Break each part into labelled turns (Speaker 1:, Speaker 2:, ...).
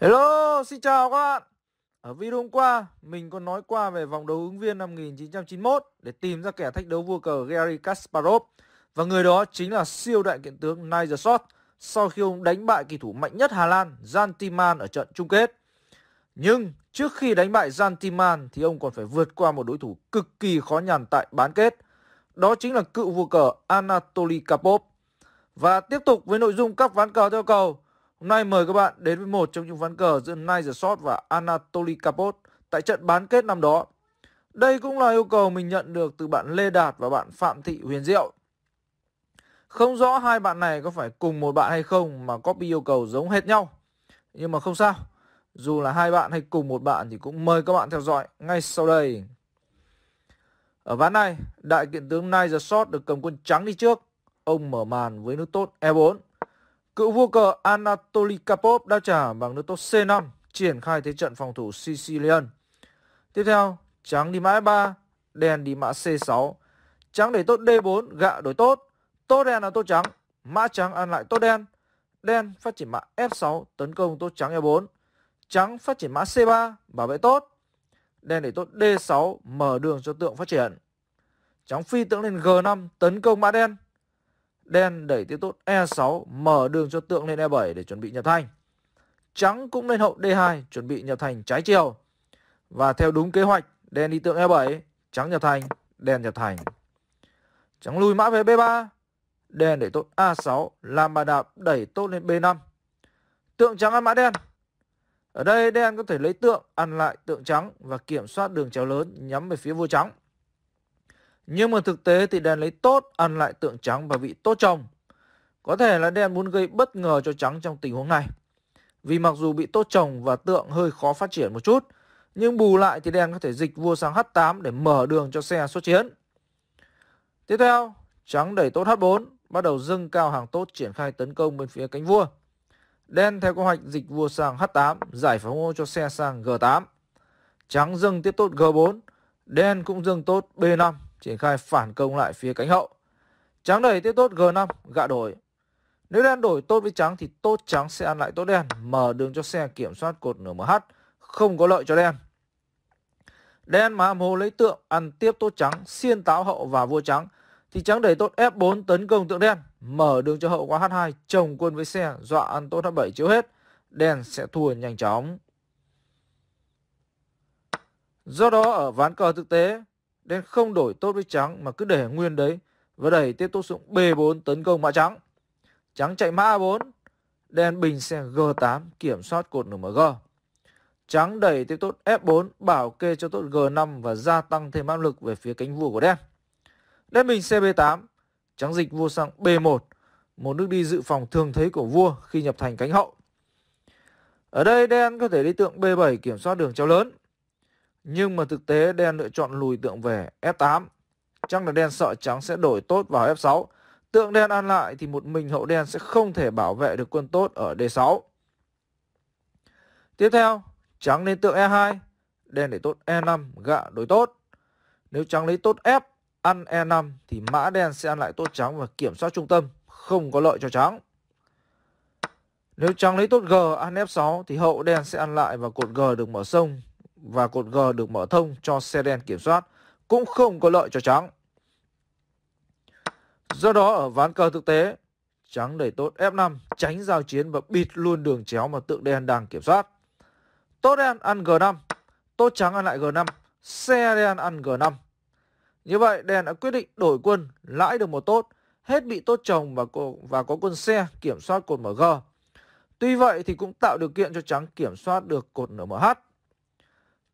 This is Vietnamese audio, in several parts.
Speaker 1: Hello, xin chào các bạn. Ở video hôm qua, mình có nói qua về vòng đấu ứng viên năm 1991 để tìm ra kẻ thách đấu vua cờ Gary Kasparov. Và người đó chính là siêu đại kiện tướng Nigel Short sau khi ông đánh bại kỳ thủ mạnh nhất Hà Lan Jan Timan ở trận chung kết. Nhưng trước khi đánh bại Jan Timan thì ông còn phải vượt qua một đối thủ cực kỳ khó nhằn tại bán kết. Đó chính là cựu vua cờ Anatoly Karpov. Và tiếp tục với nội dung các ván cờ theo cầu, Hôm nay mời các bạn đến với một trong những ván cờ giữa Nigel Short và Anatoly Kapot tại trận bán kết năm đó. Đây cũng là yêu cầu mình nhận được từ bạn Lê Đạt và bạn Phạm Thị Huyền Diệu. Không rõ hai bạn này có phải cùng một bạn hay không mà copy yêu cầu giống hết nhau. Nhưng mà không sao, dù là hai bạn hay cùng một bạn thì cũng mời các bạn theo dõi ngay sau đây. Ở ván này, đại kiện tướng Nigel Short được cầm quân trắng đi trước. Ông mở màn với nước tốt E4. Cựu vua cờ Anatoly Karpov đã trả bằng nước tốt C5, triển khai thế trận phòng thủ Sicilian. Tiếp theo, trắng đi mã E3, đen đi mã C6. Trắng để tốt D4, gạ đổi tốt. Tốt đen là tốt trắng, mã trắng ăn lại tốt đen. Đen phát triển mã F6, tấn công tốt trắng E4. Trắng phát triển mã C3, bảo vệ tốt. Đen để tốt D6, mở đường cho tượng phát triển. Trắng phi tượng lên G5, tấn công mã đen. Đen đẩy tiếp tốt E6 mở đường cho tượng lên E7 để chuẩn bị nhập thanh. Trắng cũng lên hậu D2 chuẩn bị nhập thành trái chiều. Và theo đúng kế hoạch, đen đi tượng E7, trắng nhập thành, đen nhập thành. Trắng lùi mã về B3, đen đẩy tốt A6, làm bà đạp đẩy tốt lên B5. Tượng trắng ăn mã đen. Ở đây đen có thể lấy tượng ăn lại tượng trắng và kiểm soát đường chéo lớn nhắm về phía vua trắng. Nhưng mà thực tế thì đen lấy tốt ăn lại tượng trắng và vị tốt trong. Có thể là đen muốn gây bất ngờ cho trắng trong tình huống này. Vì mặc dù bị tốt chồng và tượng hơi khó phát triển một chút, nhưng bù lại thì đen có thể dịch vua sang H8 để mở đường cho xe xuất chiến. Tiếp theo, trắng đẩy tốt H4, bắt đầu dâng cao hàng tốt triển khai tấn công bên phía cánh vua. Đen theo kế hoạch dịch vua sang H8, giải phóng ô cho xe sang G8. Trắng dâng tiếp tốt G4, đen cũng dâng tốt B5 triển khai phản công lại phía cánh hậu. Trắng đẩy tiếp tốt G5, gạ đổi. Nếu đen đổi tốt với trắng thì tốt trắng sẽ ăn lại tốt đen, mở đường cho xe kiểm soát cột nửa MH, không có lợi cho đen. Đen mà ham hồ lấy tượng, ăn tiếp tốt trắng, xiên táo hậu và vua trắng, thì trắng đẩy tốt F4 tấn công tượng đen, mở đường cho hậu qua H2, chồng quân với xe, dọa ăn tốt H7 chiếu hết, đen sẽ thua nhanh chóng. Do đó ở ván cờ thực tế, nên không đổi tốt với trắng mà cứ để nguyên đấy và đẩy tiếp tục xuống B4 tấn công mã trắng. Trắng chạy mã A4, đen bình xe G8 kiểm soát cột nửa MG. Trắng đẩy tiếp tốt F4 bảo kê cho tốt G5 và gia tăng thêm áp lực về phía cánh vua của đen. Đen bình xe B8, trắng dịch vua sang B1, một nước đi dự phòng thường thấy của vua khi nhập thành cánh hậu. Ở đây đen có thể đi tượng B7 kiểm soát đường treo lớn. Nhưng mà thực tế đen lựa chọn lùi tượng về F8. Chắc là đen sợ trắng sẽ đổi tốt vào F6. Tượng đen ăn lại thì một mình hậu đen sẽ không thể bảo vệ được quân tốt ở D6. Tiếp theo, trắng lên tượng E2, đen để tốt E5 gạ đối tốt. Nếu trắng lấy tốt F, ăn E5 thì mã đen sẽ ăn lại tốt trắng và kiểm soát trung tâm, không có lợi cho trắng. Nếu trắng lấy tốt G ăn F6 thì hậu đen sẽ ăn lại và cột G được mở sông và cột G được mở thông cho xe đen kiểm soát cũng không có lợi cho trắng. Do đó ở ván cờ thực tế, trắng đẩy tốt F5 tránh giao chiến và bịt luôn đường chéo mà tượng đen đang kiểm soát. Tốt đen ăn G5, tốt trắng ăn lại G5, xe đen ăn G5. Như vậy đen đã quyết định đổi quân, lãi được một tốt, hết bị tốt chồng và có, và có quân xe kiểm soát cột mở g Tuy vậy thì cũng tạo điều kiện cho trắng kiểm soát được cột NMH.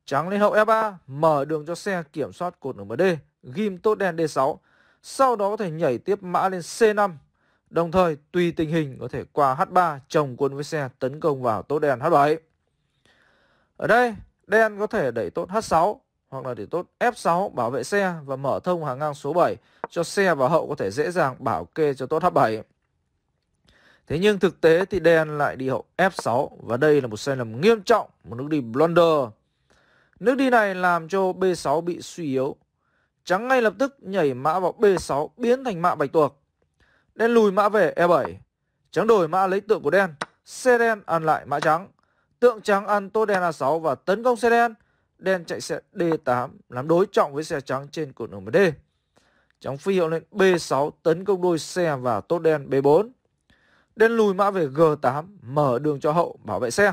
Speaker 1: Trắng lên hậu F3, e mở đường cho xe kiểm soát cột nửa MD, ghim tốt đen D6, sau đó có thể nhảy tiếp mã lên C5, đồng thời tùy tình hình có thể qua H3 chồng quân với xe tấn công vào tốt đen H7. Ở đây, đen có thể đẩy tốt H6 hoặc là để tốt F6 bảo vệ xe và mở thông hàng ngang số 7 cho xe vào hậu có thể dễ dàng bảo kê cho tốt H7. Thế nhưng thực tế thì đen lại đi hậu F6 và đây là một sai lầm nghiêm trọng, một nước đi blunder Nước đi này làm cho B6 bị suy yếu. Trắng ngay lập tức nhảy mã vào B6 biến thành mã bạch tuộc. Đen lùi mã về E7. Trắng đổi mã lấy tượng của đen. Xe đen ăn lại mã trắng. Tượng trắng ăn tốt đen A6 và tấn công xe đen. Đen chạy xe D8 làm đối trọng với xe trắng trên cột đường D. Trắng phi hiệu lên B6 tấn công đôi xe và tốt đen B4. Đen lùi mã về G8 mở đường cho hậu bảo vệ xe.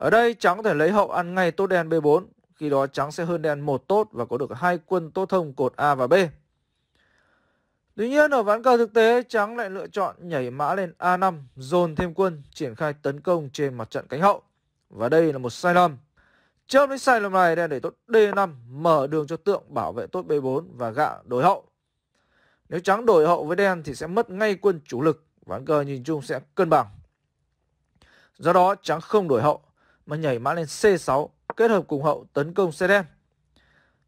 Speaker 1: Ở đây trắng thể lấy hậu ăn ngay tốt đen B4, khi đó trắng sẽ hơn đen một tốt và có được hai quân tốt thông cột A và B. Tuy nhiên ở ván cờ thực tế, trắng lại lựa chọn nhảy mã lên A5, dồn thêm quân, triển khai tấn công trên mặt trận cánh hậu. Và đây là một sai lầm. Trước đến sai lầm này, đen để tốt D5, mở đường cho tượng bảo vệ tốt B4 và gạ đổi hậu. Nếu trắng đổi hậu với đen thì sẽ mất ngay quân chủ lực, ván cờ nhìn chung sẽ cân bằng. Do đó trắng không đổi hậu mà nhảy mã lên C6 kết hợp cùng hậu tấn công xe đen.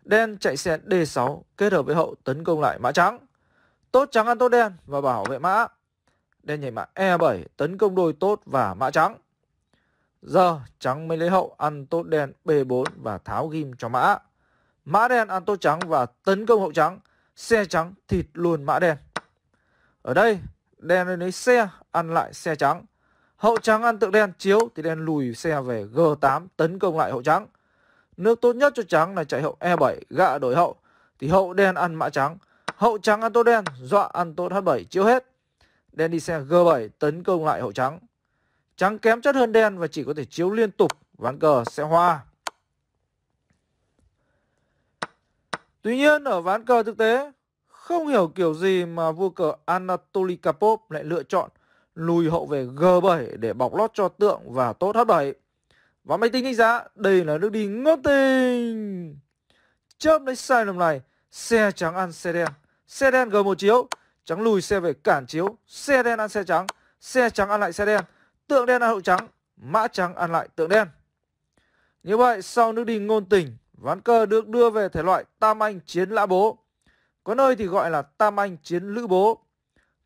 Speaker 1: Đen chạy xe D6 kết hợp với hậu tấn công lại mã trắng. Tốt trắng ăn tốt đen và bảo vệ mã. Đen nhảy mã E7 tấn công đôi tốt và mã trắng. Giờ e trắng mới lấy hậu ăn tốt đen B4 và tháo ghim cho mã. Mã đen ăn tốt trắng và tấn công hậu trắng. Xe trắng thịt luôn mã đen. Ở đây đen lấy xe ăn lại xe trắng. Hậu trắng ăn tượng đen chiếu thì đen lùi xe về G8 tấn công lại hậu trắng. Nước tốt nhất cho trắng là chạy hậu E7 gạ đổi hậu thì hậu đen ăn mã trắng. Hậu trắng ăn tốt đen dọa ăn tốt H7 chiếu hết. Đen đi xe G7 tấn công lại hậu trắng. Trắng kém chất hơn đen và chỉ có thể chiếu liên tục ván cờ sẽ hoa. Tuy nhiên ở ván cờ thực tế không hiểu kiểu gì mà vua cờ Anatoly Kapov lại lựa chọn lùi hậu về G7 để bọc lót cho Tượng và tốt H7. Và máy tính đánh giá đây là nước đi ngon tình. Chớp lấy sai lầm này, xe trắng ăn xe đen. Xe đen G1 chiếu, trắng lùi xe về cản chiếu, xe đen ăn xe trắng, xe trắng ăn lại xe đen, tượng đen ăn hậu trắng, mã trắng ăn lại tượng đen. Như vậy sau nước đi ngôn tình, ván cờ được đưa về thể loại tam anh chiến lã bố. Có nơi thì gọi là tam anh chiến lữ bố.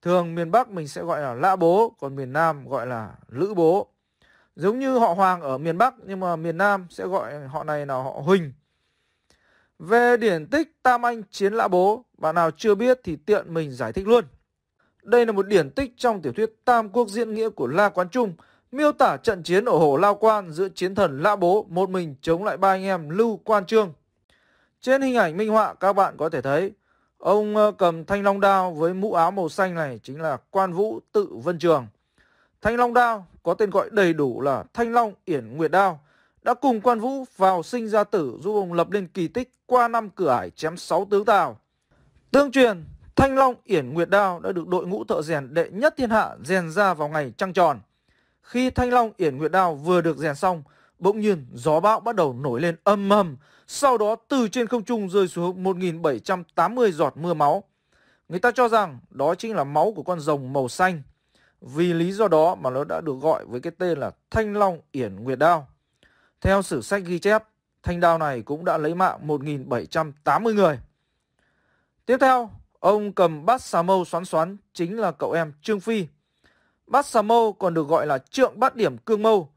Speaker 1: Thường miền Bắc mình sẽ gọi là lã bố, còn miền Nam gọi là lữ bố. Giống như họ Hoàng ở miền Bắc nhưng mà miền Nam sẽ gọi họ này là họ Huỳnh. Về điển tích Tam Anh Chiến Lã Bố, bạn nào chưa biết thì tiện mình giải thích luôn. Đây là một điển tích trong tiểu thuyết Tam Quốc Diễn Nghĩa của La Quán Trung, miêu tả trận chiến ở hồ Lao Quan giữa chiến thần Lã Bố một mình chống lại ba anh em Lưu Quan Trương. Trên hình ảnh minh họa các bạn có thể thấy, Ông ờ, cầm thanh long đao với mũ áo màu xanh này chính là quan vũ tự vân trường. Thanh long đao có tên gọi đầy đủ là thanh long yển nguyệt đao đã cùng quan vũ vào sinh ra tử giúp ông lập nên kỳ tích qua năm cửa ải chém sáu tướng tào. Tương truyền, thanh long yển nguyệt đao đã được đội ngũ thợ rèn đệ nhất thiên hạ rèn ra vào ngày trăng tròn. Khi thanh long yển nguyệt đao vừa được rèn xong, bỗng nhiên gió bão bắt đầu nổi lên âm ầm sau đó từ trên không trung rơi xuống 1.780 giọt mưa máu. Người ta cho rằng đó chính là máu của con rồng màu xanh. Vì lý do đó mà nó đã được gọi với cái tên là Thanh Long Yển Nguyệt Đao. Theo sử sách ghi chép, thanh đao này cũng đã lấy mạng 1.780 người. Tiếp theo, ông cầm bát xà mâu xoắn xoắn chính là cậu em Trương Phi. Bát xà mâu còn được gọi là trượng bát điểm cương mâu,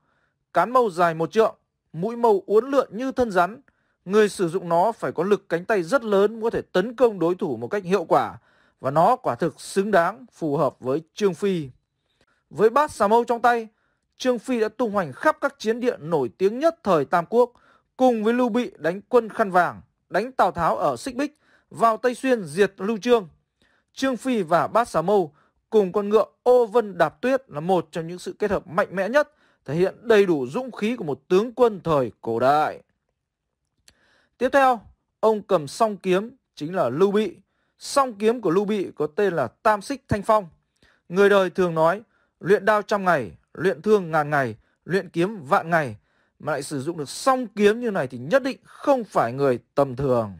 Speaker 1: cán mâu dài một trượng, mũi mâu uốn lượn như thân rắn, người sử dụng nó phải có lực cánh tay rất lớn mới có thể tấn công đối thủ một cách hiệu quả và nó quả thực xứng đáng phù hợp với Trương Phi. Với bát xà mâu trong tay, Trương Phi đã tung hoành khắp các chiến địa nổi tiếng nhất thời Tam Quốc, cùng với Lưu Bị đánh quân khăn vàng, đánh Tào Tháo ở Xích Bích, vào Tây Xuyên diệt Lưu Trương. Trương Phi và bát xà mâu cùng con ngựa Ô Vân Đạp Tuyết là một trong những sự kết hợp mạnh mẽ nhất, thể hiện đầy đủ dũng khí của một tướng quân thời cổ đại. Tiếp theo, ông cầm song kiếm chính là Lưu Bị. Song kiếm của Lưu Bị có tên là Tam Xích Thanh Phong. Người đời thường nói, luyện đao trăm ngày, luyện thương ngàn ngày, luyện kiếm vạn ngày, mà lại sử dụng được song kiếm như này thì nhất định không phải người tầm thường.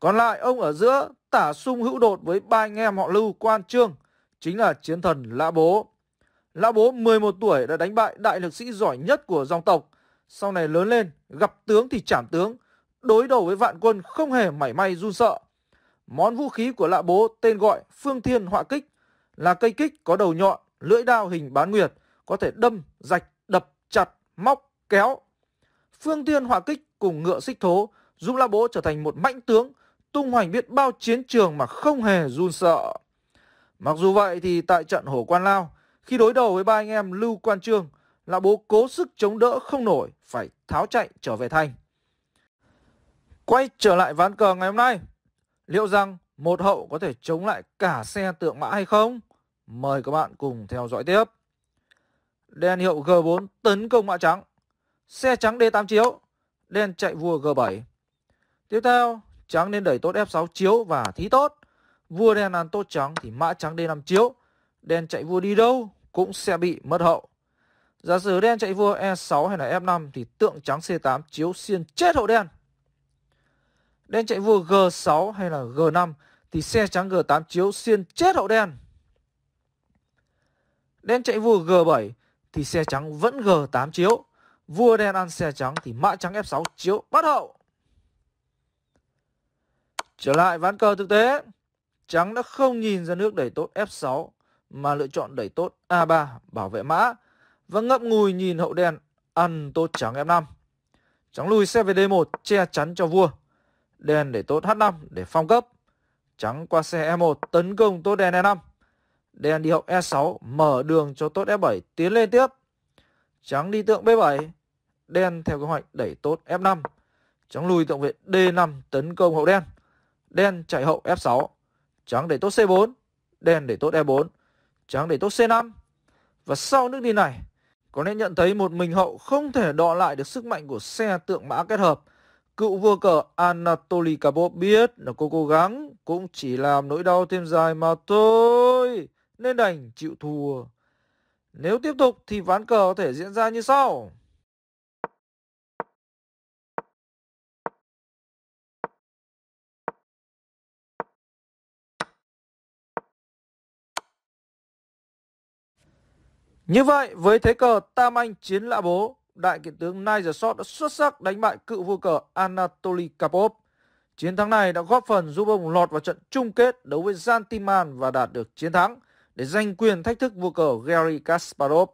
Speaker 1: Còn lại ông ở giữa tả sung hữu đột với ba anh em họ Lưu Quan Trương, chính là chiến thần Lã Bố. Lã Bố 11 tuổi đã đánh bại đại lực sĩ giỏi nhất của dòng tộc, sau này lớn lên gặp tướng thì chảm tướng, đối đầu với vạn quân không hề mảy may run sợ. Món vũ khí của lạ bố tên gọi Phương Thiên Họa Kích là cây kích có đầu nhọn, lưỡi đao hình bán nguyệt, có thể đâm, rạch, đập, chặt, móc, kéo. Phương Thiên Họa Kích cùng ngựa xích thố giúp lạ bố trở thành một mãnh tướng, tung hoành biết bao chiến trường mà không hề run sợ. Mặc dù vậy thì tại trận Hổ Quan Lao, khi đối đầu với ba anh em Lưu Quan Trương, là bố cố sức chống đỡ không nổi, phải tháo chạy trở về thành. Quay trở lại ván cờ ngày hôm nay, liệu rằng một hậu có thể chống lại cả xe tượng mã hay không? Mời các bạn cùng theo dõi tiếp. Đen hiệu G4 tấn công mã trắng. Xe trắng D8 chiếu, đen chạy vua G7. Tiếp theo, trắng nên đẩy tốt F6 chiếu và thí tốt. Vua đen ăn tốt trắng thì mã trắng D5 chiếu. Đen chạy vua đi đâu cũng sẽ bị mất hậu. Giả sử đen chạy vua E6 hay là F5 thì tượng trắng C8 chiếu xiên chết hậu đen. Đen chạy vua G6 hay là G5 thì xe trắng G8 chiếu xiên chết hậu đen. Đen chạy vua G7 thì xe trắng vẫn G8 chiếu. Vua đen ăn xe trắng thì mã trắng F6 chiếu bắt hậu. Trở lại ván cờ thực tế, trắng đã không nhìn ra nước đẩy tốt F6 mà lựa chọn đẩy tốt A3 bảo vệ mã và ngậm ngùi nhìn hậu đen ăn tốt trắng F5. Trắng lùi xe về D1 che chắn cho vua đen để tốt H5 để phong cấp. Trắng qua xe E1 tấn công tốt đen E5. Đen đi hậu E6 mở đường cho tốt F7 e tiến lên tiếp. Trắng đi tượng B7. Đen theo kế hoạch đẩy tốt F5. Trắng lùi tượng viện D5 tấn công hậu đen. Đen chạy hậu F6. Trắng để tốt C4. Đen để tốt E4. Trắng để tốt C5. Và sau nước đi này, có nên nhận thấy một mình hậu không thể đọ lại được sức mạnh của xe tượng mã kết hợp Cựu vua cờ Anatoly Kabov biết là cô cố gắng cũng chỉ làm nỗi đau thêm dài mà thôi, nên đành chịu thua. Nếu tiếp tục thì ván cờ có thể diễn ra như sau. Như vậy với thế cờ tam anh chiến lạ bố đại kiện tướng Nigel Short đã xuất sắc đánh bại cựu vua cờ Anatoly Karpov. Chiến thắng này đã góp phần giúp ông lọt vào trận chung kết đấu với Zantiman và đạt được chiến thắng để giành quyền thách thức vua cờ Gary Kasparov.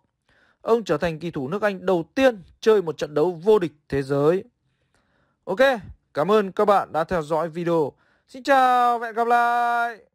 Speaker 1: Ông trở thành kỳ thủ nước Anh đầu tiên chơi một trận đấu vô địch thế giới. Ok, cảm ơn các bạn đã theo dõi video. Xin chào và hẹn gặp lại!